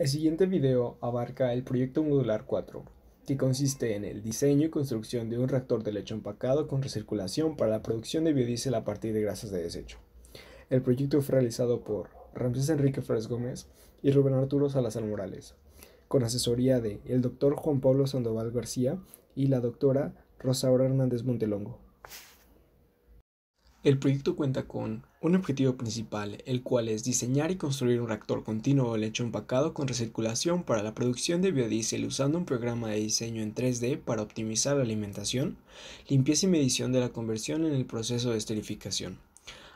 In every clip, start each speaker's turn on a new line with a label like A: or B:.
A: El siguiente video abarca el proyecto modular 4, que consiste en el diseño y construcción de un reactor de lecho empacado con recirculación para la producción de biodiesel a partir de grasas de desecho. El proyecto fue realizado por Ramsés Enrique Flores Gómez y Rubén Arturo Salazar Morales, con asesoría de el doctor Juan Pablo Sandoval García y la doctora Rosaura Hernández Montelongo. El proyecto cuenta con un objetivo principal, el cual es diseñar y construir un reactor continuo de lecho empacado con recirculación para la producción de biodiesel usando un programa de diseño en 3D para optimizar la alimentación, limpieza y medición de la conversión en el proceso de esterificación.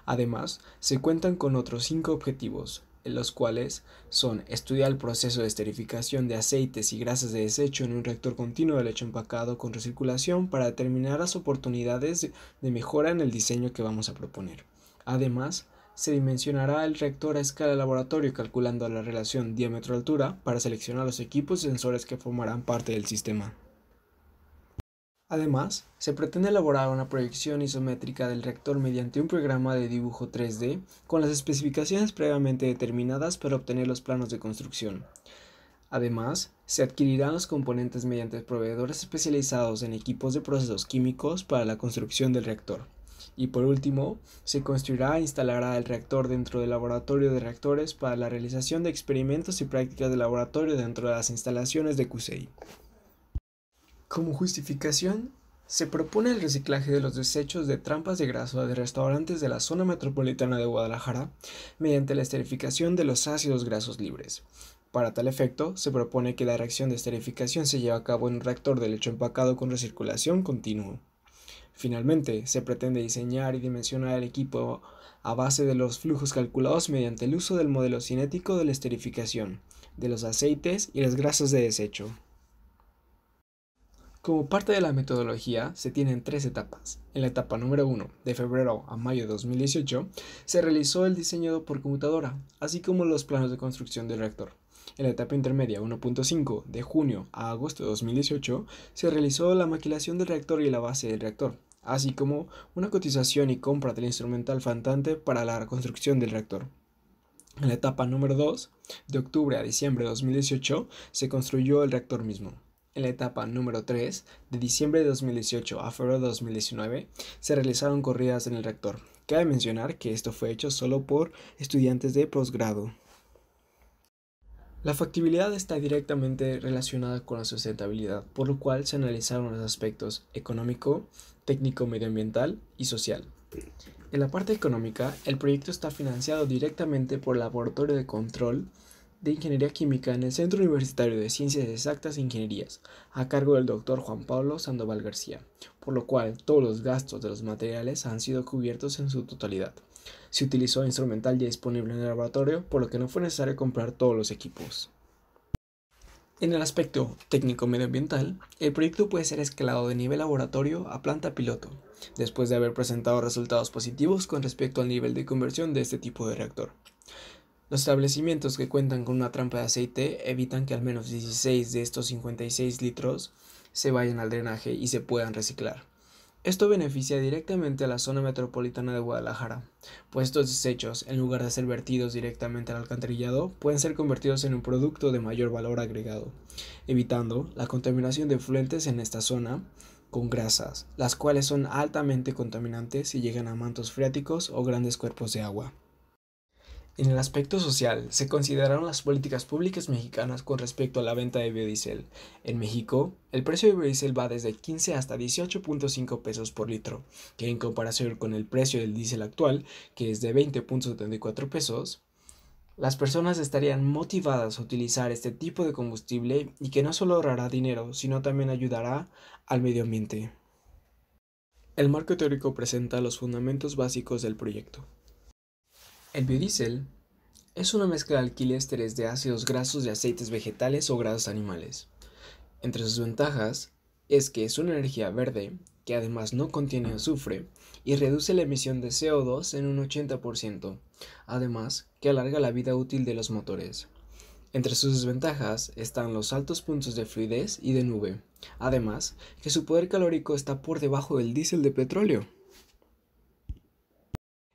A: Además, se cuentan con otros cinco objetivos, los cuales son estudiar el proceso de esterificación de aceites y grasas de desecho en un reactor continuo de lecho empacado con recirculación para determinar las oportunidades de mejora en el diseño que vamos a proponer. Además, se dimensionará el reactor a escala laboratorio calculando la relación diámetro-altura para seleccionar los equipos y sensores que formarán parte del sistema. Además, se pretende elaborar una proyección isométrica del reactor mediante un programa de dibujo 3D con las especificaciones previamente determinadas para obtener los planos de construcción. Además, se adquirirán los componentes mediante proveedores especializados en equipos de procesos químicos para la construcción del reactor. Y por último, se construirá e instalará el reactor dentro del laboratorio de reactores para la realización de experimentos y prácticas de laboratorio dentro de las instalaciones de CUSEI. Como justificación, se propone el reciclaje de los desechos de trampas de grasa de restaurantes de la zona metropolitana de Guadalajara mediante la esterificación de los ácidos grasos libres. Para tal efecto, se propone que la reacción de esterificación se lleve a cabo en un reactor de lecho empacado con recirculación continua. Finalmente, se pretende diseñar y dimensionar el equipo a base de los flujos calculados mediante el uso del modelo cinético de la esterificación, de los aceites y las grasas de desecho. Como parte de la metodología, se tienen tres etapas. En la etapa número 1, de febrero a mayo de 2018, se realizó el diseño por computadora, así como los planos de construcción del reactor. En la etapa intermedia 1.5, de junio a agosto de 2018, se realizó la maquilación del reactor y la base del reactor, así como una cotización y compra del instrumental fantante para la reconstrucción del reactor. En la etapa número 2, de octubre a diciembre de 2018, se construyó el reactor mismo en la etapa número 3, de diciembre de 2018 a febrero de 2019, se realizaron corridas en el rector. Cabe mencionar que esto fue hecho solo por estudiantes de posgrado. La factibilidad está directamente relacionada con la sustentabilidad, por lo cual se analizaron los aspectos económico, técnico medioambiental y social. En la parte económica, el proyecto está financiado directamente por el Laboratorio de Control de Ingeniería Química en el Centro Universitario de Ciencias Exactas e Ingenierías, a cargo del doctor Juan Pablo Sandoval García, por lo cual todos los gastos de los materiales han sido cubiertos en su totalidad. Se utilizó instrumental ya disponible en el laboratorio, por lo que no fue necesario comprar todos los equipos. En el aspecto técnico-medioambiental, el proyecto puede ser escalado de nivel laboratorio a planta piloto, después de haber presentado resultados positivos con respecto al nivel de conversión de este tipo de reactor. Los establecimientos que cuentan con una trampa de aceite evitan que al menos 16 de estos 56 litros se vayan al drenaje y se puedan reciclar. Esto beneficia directamente a la zona metropolitana de Guadalajara, pues estos desechos, en lugar de ser vertidos directamente al alcantarillado, pueden ser convertidos en un producto de mayor valor agregado, evitando la contaminación de fluentes en esta zona con grasas, las cuales son altamente contaminantes si llegan a mantos freáticos o grandes cuerpos de agua. En el aspecto social, se consideraron las políticas públicas mexicanas con respecto a la venta de biodiesel. En México, el precio de biodiesel va desde 15 hasta 18.5 pesos por litro, que en comparación con el precio del diésel actual, que es de 20.74 pesos, las personas estarían motivadas a utilizar este tipo de combustible y que no solo ahorrará dinero, sino también ayudará al medio ambiente. El marco teórico presenta los fundamentos básicos del proyecto. El biodiesel es una mezcla de alquilésteres de ácidos grasos de aceites vegetales o grasas animales. Entre sus ventajas es que es una energía verde que además no contiene azufre y reduce la emisión de CO2 en un 80%, además que alarga la vida útil de los motores. Entre sus desventajas están los altos puntos de fluidez y de nube, además que su poder calórico está por debajo del diésel de petróleo.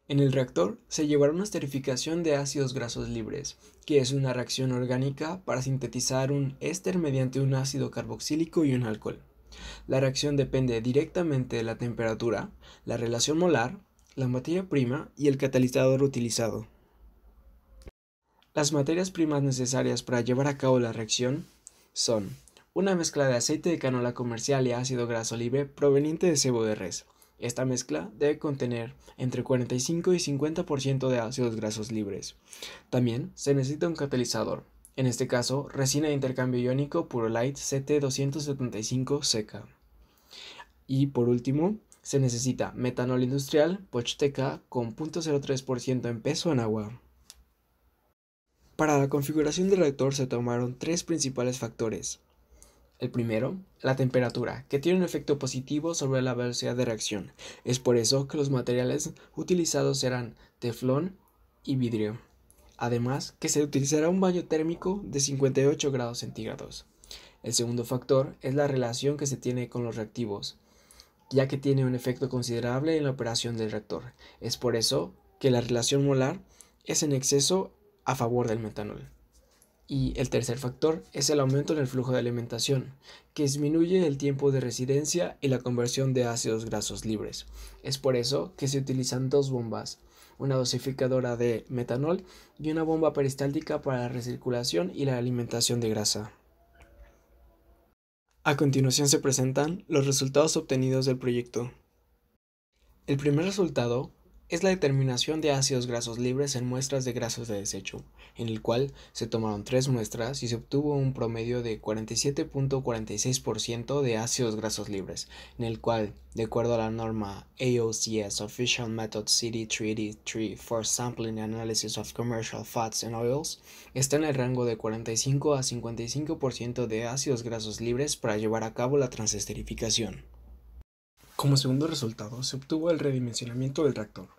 A: En el reactor se llevará una esterificación de ácidos grasos libres, que es una reacción orgánica para sintetizar un éster mediante un ácido carboxílico y un alcohol. La reacción depende directamente de la temperatura, la relación molar, la materia prima y el catalizador utilizado. Las materias primas necesarias para llevar a cabo la reacción son una mezcla de aceite de canola comercial y ácido graso libre proveniente de cebo de res, esta mezcla debe contener entre 45 y 50% de ácidos grasos libres. También se necesita un catalizador, en este caso resina de intercambio iónico Purolite CT275 seca. Y por último, se necesita metanol industrial Pochteca con 0.03% en peso en agua. Para la configuración del reactor se tomaron tres principales factores, el primero, la temperatura, que tiene un efecto positivo sobre la velocidad de reacción. Es por eso que los materiales utilizados serán teflón y vidrio. Además, que se utilizará un baño térmico de 58 grados centígrados. El segundo factor es la relación que se tiene con los reactivos, ya que tiene un efecto considerable en la operación del reactor. Es por eso que la relación molar es en exceso a favor del metanol. Y el tercer factor es el aumento en el flujo de alimentación, que disminuye el tiempo de residencia y la conversión de ácidos grasos libres. Es por eso que se utilizan dos bombas, una dosificadora de metanol y una bomba peristáltica para la recirculación y la alimentación de grasa. A continuación se presentan los resultados obtenidos del proyecto. El primer resultado es la determinación de ácidos grasos libres en muestras de grasos de desecho, en el cual se tomaron tres muestras y se obtuvo un promedio de 47.46% de ácidos grasos libres, en el cual, de acuerdo a la norma AOCS Official Method cd 3 for Sampling and Analysis of Commercial Fats and Oils, está en el rango de 45 a 55% de ácidos grasos libres para llevar a cabo la transesterificación. Como segundo resultado, se obtuvo el redimensionamiento del reactor,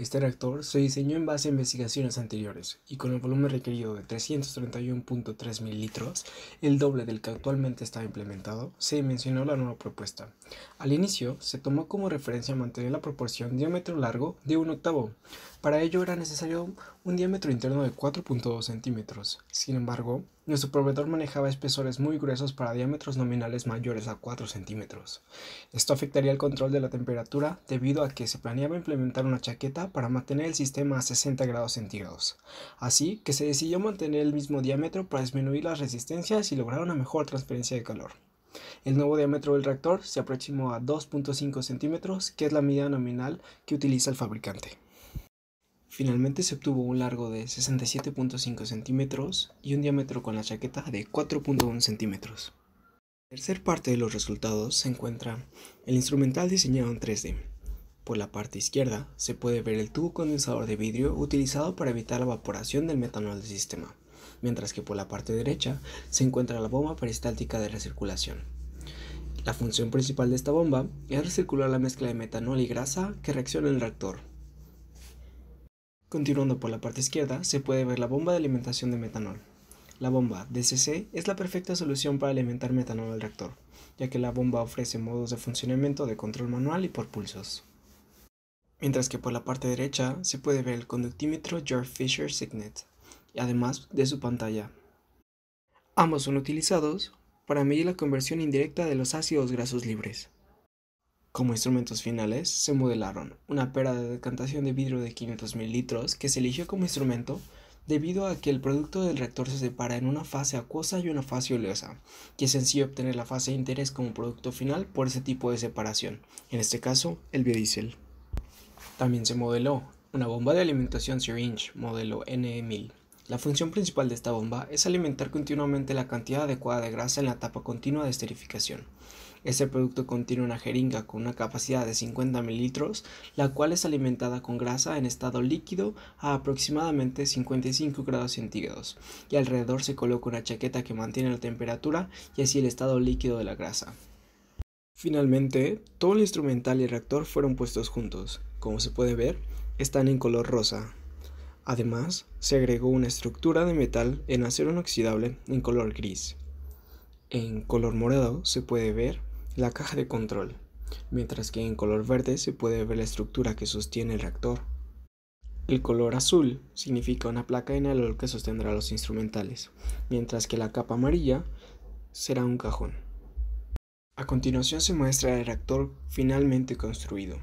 A: Este reactor se diseñó en base a investigaciones anteriores y con el volumen requerido de 331.3 mil el doble del que actualmente está implementado, se mencionó la nueva propuesta. Al inicio, se tomó como referencia mantener la proporción diámetro largo de un octavo. Para ello era necesario un diámetro interno de 4.2 centímetros. Sin embargo, nuestro proveedor manejaba espesores muy gruesos para diámetros nominales mayores a 4 centímetros. Esto afectaría el control de la temperatura debido a que se planeaba implementar una chaqueta para mantener el sistema a 60 grados centígrados. Así que se decidió mantener el mismo diámetro para disminuir las resistencias y lograr una mejor transferencia de calor. El nuevo diámetro del reactor se aproximó a 2.5 centímetros, que es la medida nominal que utiliza el fabricante. Finalmente se obtuvo un largo de 67.5 centímetros y un diámetro con la chaqueta de 4.1 centímetros. La tercer parte de los resultados se encuentra el instrumental diseñado en 3D, por la parte izquierda se puede ver el tubo condensador de vidrio utilizado para evitar la evaporación del metanol del sistema, mientras que por la parte derecha se encuentra la bomba peristáltica de recirculación. La función principal de esta bomba es recircular la mezcla de metanol y grasa que reacciona en el reactor. Continuando por la parte izquierda se puede ver la bomba de alimentación de metanol. La bomba DCC es la perfecta solución para alimentar metanol al reactor, ya que la bomba ofrece modos de funcionamiento de control manual y por pulsos mientras que por la parte derecha se puede ver el conductímetro George Fisher Signet, además de su pantalla. Ambos son utilizados para medir la conversión indirecta de los ácidos grasos libres. Como instrumentos finales se modelaron una pera de decantación de vidrio de 500 litros que se eligió como instrumento debido a que el producto del reactor se separa en una fase acuosa y una fase oleosa, que es sencillo obtener la fase de interés como producto final por ese tipo de separación, en este caso el biodiesel. También se modeló una bomba de alimentación syringe modelo NE1000. La función principal de esta bomba es alimentar continuamente la cantidad adecuada de grasa en la etapa continua de esterificación. Este producto contiene una jeringa con una capacidad de 50 mililitros, la cual es alimentada con grasa en estado líquido a aproximadamente 55 grados centígrados, y alrededor se coloca una chaqueta que mantiene la temperatura y así el estado líquido de la grasa. Finalmente, todo el instrumental y el reactor fueron puestos juntos, como se puede ver, están en color rosa. Además, se agregó una estructura de metal en acero inoxidable en color gris. En color morado se puede ver la caja de control, mientras que en color verde se puede ver la estructura que sostiene el reactor. El color azul significa una placa en alol que sostendrá los instrumentales, mientras que la capa amarilla será un cajón. A continuación se muestra el reactor finalmente construido.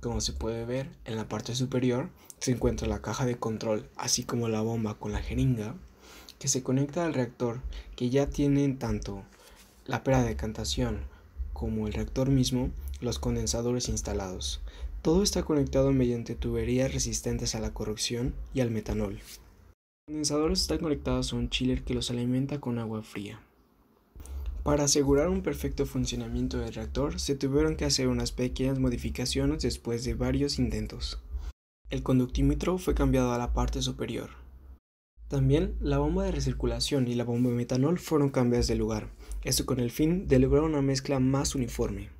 A: Como se puede ver, en la parte superior se encuentra la caja de control, así como la bomba con la jeringa, que se conecta al reactor, que ya tienen tanto la pera de decantación como el reactor mismo los condensadores instalados. Todo está conectado mediante tuberías resistentes a la corrupción y al metanol. Los condensadores están conectados a un chiller que los alimenta con agua fría. Para asegurar un perfecto funcionamiento del reactor, se tuvieron que hacer unas pequeñas modificaciones después de varios intentos. El conductímetro fue cambiado a la parte superior. También la bomba de recirculación y la bomba de metanol fueron cambiadas de lugar, esto con el fin de lograr una mezcla más uniforme.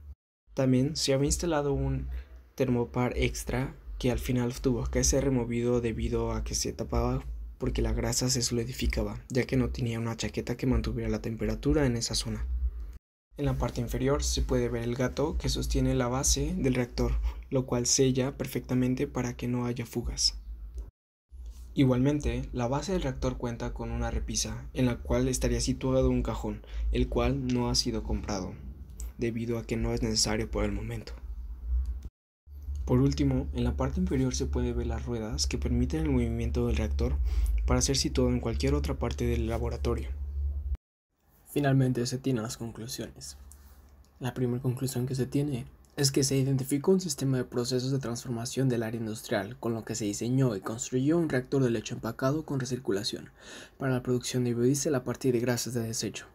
A: También se había instalado un termopar extra que al final tuvo que ser removido debido a que se tapaba porque la grasa se solidificaba, ya que no tenía una chaqueta que mantuviera la temperatura en esa zona. En la parte inferior se puede ver el gato que sostiene la base del reactor, lo cual sella perfectamente para que no haya fugas. Igualmente, la base del reactor cuenta con una repisa, en la cual estaría situado un cajón, el cual no ha sido comprado, debido a que no es necesario por el momento. Por último, en la parte inferior se puede ver las ruedas que permiten el movimiento del reactor para ser situado en cualquier otra parte del laboratorio. Finalmente se tienen las conclusiones. La primera conclusión que se tiene es que se identificó un sistema de procesos de transformación del área industrial, con lo que se diseñó y construyó un reactor de lecho empacado con recirculación para la producción de biodiesel a partir de grasas de desecho.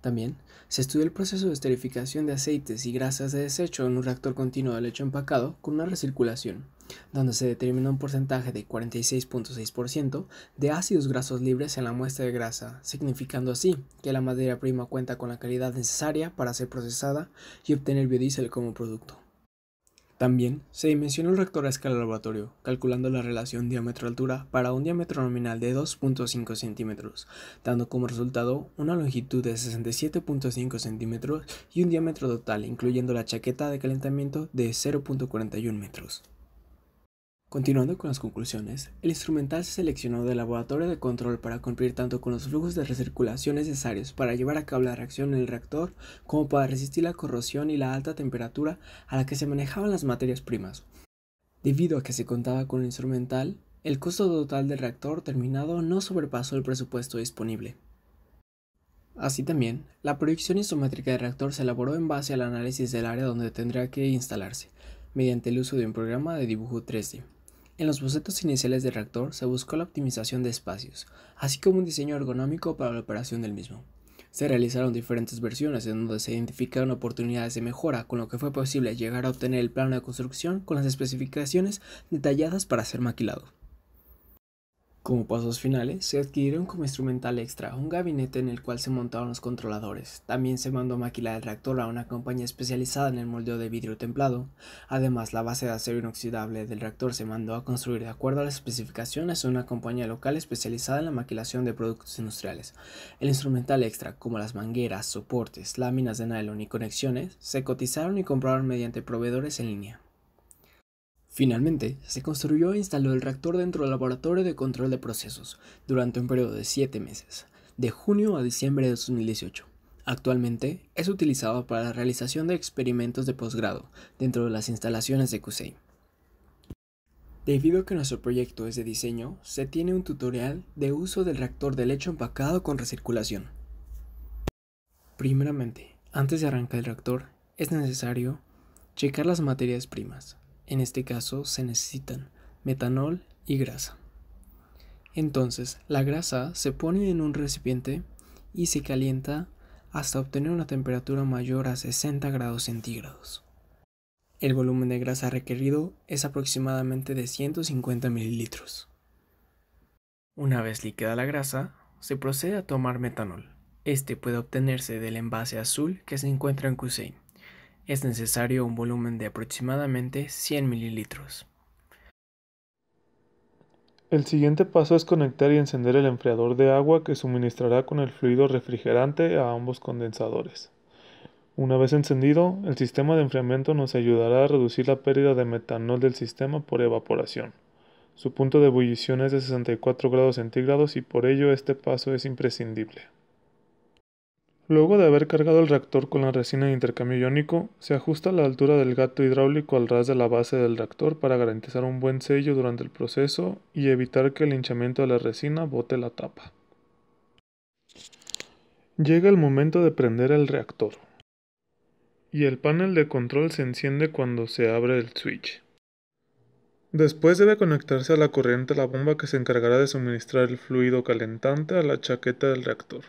A: También se estudió el proceso de esterificación de aceites y grasas de desecho en un reactor continuo de lecho empacado con una recirculación, donde se determinó un porcentaje de 46.6% de ácidos grasos libres en la muestra de grasa, significando así que la madera prima cuenta con la calidad necesaria para ser procesada y obtener biodiesel como producto. También se dimensionó el reactor a escala laboratorio, calculando la relación diámetro-altura para un diámetro nominal de 2.5 centímetros, dando como resultado una longitud de 67.5 centímetros y un diámetro total, incluyendo la chaqueta de calentamiento, de 0.41 metros. Continuando con las conclusiones, el instrumental se seleccionó del laboratorio de control para cumplir tanto con los flujos de recirculación necesarios para llevar a cabo la reacción en el reactor como para resistir la corrosión y la alta temperatura a la que se manejaban las materias primas. Debido a que se contaba con el instrumental, el costo total del reactor terminado no sobrepasó el presupuesto disponible. Así también, la proyección isométrica del reactor se elaboró en base al análisis del área donde tendrá que instalarse, mediante el uso de un programa de dibujo 3D. En los bocetos iniciales del reactor se buscó la optimización de espacios, así como un diseño ergonómico para la operación del mismo. Se realizaron diferentes versiones en donde se identificaron oportunidades de mejora, con lo que fue posible llegar a obtener el plano de construcción con las especificaciones detalladas para ser maquilado. Como pasos finales, se adquirieron como instrumental extra un gabinete en el cual se montaron los controladores. También se mandó maquilar el reactor a una compañía especializada en el moldeo de vidrio templado. Además, la base de acero inoxidable del reactor se mandó a construir de acuerdo a las especificaciones a una compañía local especializada en la maquilación de productos industriales. El instrumental extra, como las mangueras, soportes, láminas de nylon y conexiones, se cotizaron y compraron mediante proveedores en línea. Finalmente, se construyó e instaló el reactor dentro del laboratorio de control de procesos durante un periodo de 7 meses, de junio a diciembre de 2018. Actualmente es utilizado para la realización de experimentos de posgrado dentro de las instalaciones de CUSEI. Debido a que nuestro proyecto es de diseño, se tiene un tutorial de uso del reactor de lecho empacado con recirculación. Primeramente, antes de arrancar el reactor, es necesario checar las materias primas. En este caso se necesitan metanol y grasa. Entonces, la grasa se pone en un recipiente y se calienta hasta obtener una temperatura mayor a 60 grados centígrados. El volumen de grasa requerido es aproximadamente de 150 mililitros. Una vez líquida la grasa, se procede a tomar metanol. Este puede obtenerse del envase azul que se encuentra en Cusein es necesario un volumen de aproximadamente 100 mililitros.
B: El siguiente paso es conectar y encender el enfriador de agua que suministrará con el fluido refrigerante a ambos condensadores. Una vez encendido, el sistema de enfriamiento nos ayudará a reducir la pérdida de metanol del sistema por evaporación. Su punto de ebullición es de 64 grados centígrados y por ello este paso es imprescindible. Luego de haber cargado el reactor con la resina de intercambio iónico, se ajusta la altura del gato hidráulico al ras de la base del reactor para garantizar un buen sello durante el proceso y evitar que el hinchamiento de la resina bote la tapa. Llega el momento de prender el reactor y el panel de control se enciende cuando se abre el switch. Después debe conectarse a la corriente la bomba que se encargará de suministrar el fluido calentante a la chaqueta del reactor.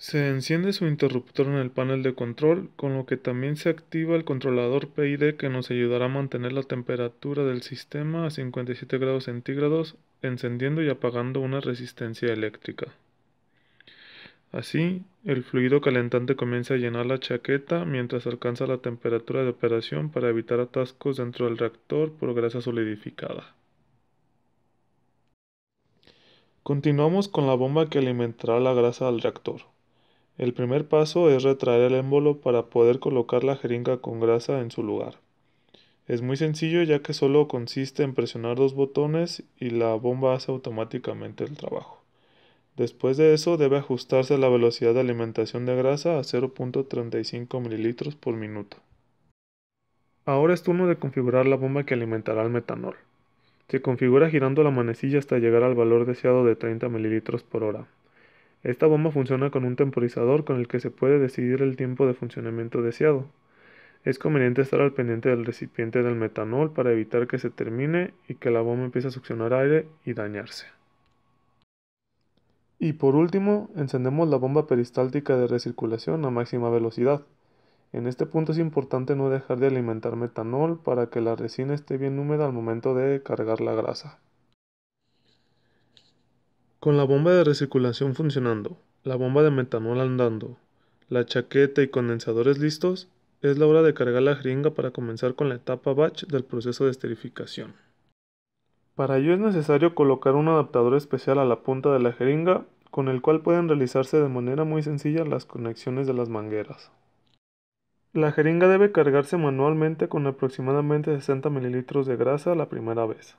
B: Se enciende su interruptor en el panel de control, con lo que también se activa el controlador PID que nos ayudará a mantener la temperatura del sistema a 57 grados centígrados, encendiendo y apagando una resistencia eléctrica. Así, el fluido calentante comienza a llenar la chaqueta mientras alcanza la temperatura de operación para evitar atascos dentro del reactor por grasa solidificada. Continuamos con la bomba que alimentará la grasa al reactor. El primer paso es retraer el émbolo para poder colocar la jeringa con grasa en su lugar. Es muy sencillo ya que solo consiste en presionar dos botones y la bomba hace automáticamente el trabajo. Después de eso debe ajustarse la velocidad de alimentación de grasa a 0.35 ml por minuto. Ahora es turno de configurar la bomba que alimentará el metanol. Se configura girando la manecilla hasta llegar al valor deseado de 30 ml por hora. Esta bomba funciona con un temporizador con el que se puede decidir el tiempo de funcionamiento deseado. Es conveniente estar al pendiente del recipiente del metanol para evitar que se termine y que la bomba empiece a succionar aire y dañarse. Y por último, encendemos la bomba peristáltica de recirculación a máxima velocidad. En este punto es importante no dejar de alimentar metanol para que la resina esté bien húmeda al momento de cargar la grasa. Con la bomba de recirculación funcionando, la bomba de metanol andando, la chaqueta y condensadores listos, es la hora de cargar la jeringa para comenzar con la etapa batch del proceso de esterificación. Para ello es necesario colocar un adaptador especial a la punta de la jeringa con el cual pueden realizarse de manera muy sencilla las conexiones de las mangueras. La jeringa debe cargarse manualmente con aproximadamente 60 ml de grasa la primera vez.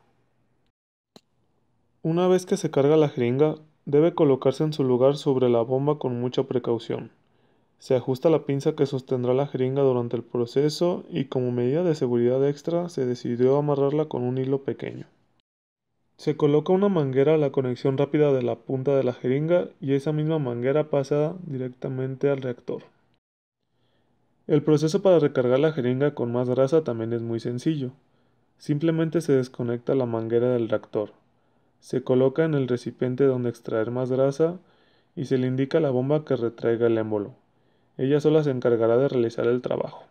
B: Una vez que se carga la jeringa, debe colocarse en su lugar sobre la bomba con mucha precaución. Se ajusta la pinza que sostendrá la jeringa durante el proceso y como medida de seguridad extra se decidió amarrarla con un hilo pequeño. Se coloca una manguera a la conexión rápida de la punta de la jeringa y esa misma manguera pasa directamente al reactor. El proceso para recargar la jeringa con más grasa también es muy sencillo. Simplemente se desconecta la manguera del reactor. Se coloca en el recipiente donde extraer más grasa y se le indica a la bomba que retraiga el émbolo. Ella sola se encargará de realizar el trabajo.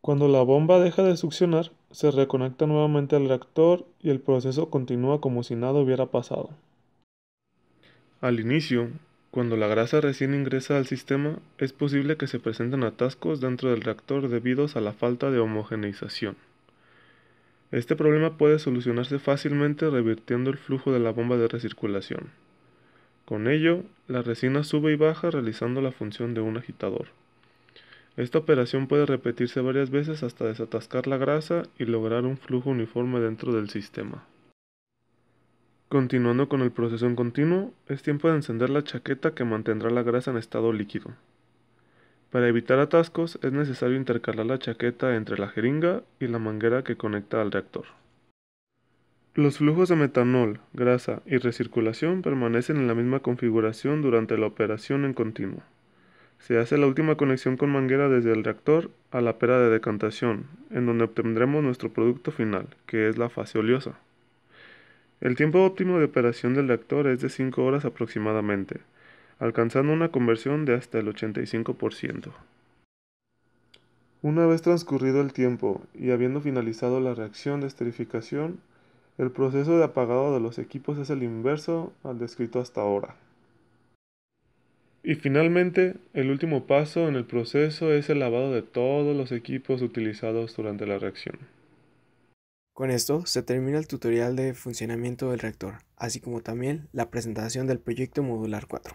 B: Cuando la bomba deja de succionar, se reconecta nuevamente al reactor y el proceso continúa como si nada hubiera pasado. Al inicio, cuando la grasa recién ingresa al sistema, es posible que se presenten atascos dentro del reactor debido a la falta de homogeneización. Este problema puede solucionarse fácilmente revirtiendo el flujo de la bomba de recirculación. Con ello, la resina sube y baja realizando la función de un agitador. Esta operación puede repetirse varias veces hasta desatascar la grasa y lograr un flujo uniforme dentro del sistema. Continuando con el proceso en continuo, es tiempo de encender la chaqueta que mantendrá la grasa en estado líquido. Para evitar atascos es necesario intercalar la chaqueta entre la jeringa y la manguera que conecta al reactor. Los flujos de metanol, grasa y recirculación permanecen en la misma configuración durante la operación en continuo. Se hace la última conexión con manguera desde el reactor a la pera de decantación, en donde obtendremos nuestro producto final, que es la fase oleosa. El tiempo óptimo de operación del reactor es de 5 horas aproximadamente, alcanzando una conversión de hasta el 85%. Una vez transcurrido el tiempo y habiendo finalizado la reacción de esterificación, el proceso de apagado de los equipos es el inverso al descrito hasta ahora. Y finalmente, el último paso en el proceso es el lavado de todos los equipos utilizados durante la reacción.
A: Con esto se termina el tutorial de funcionamiento del reactor, así como también la presentación del proyecto modular 4.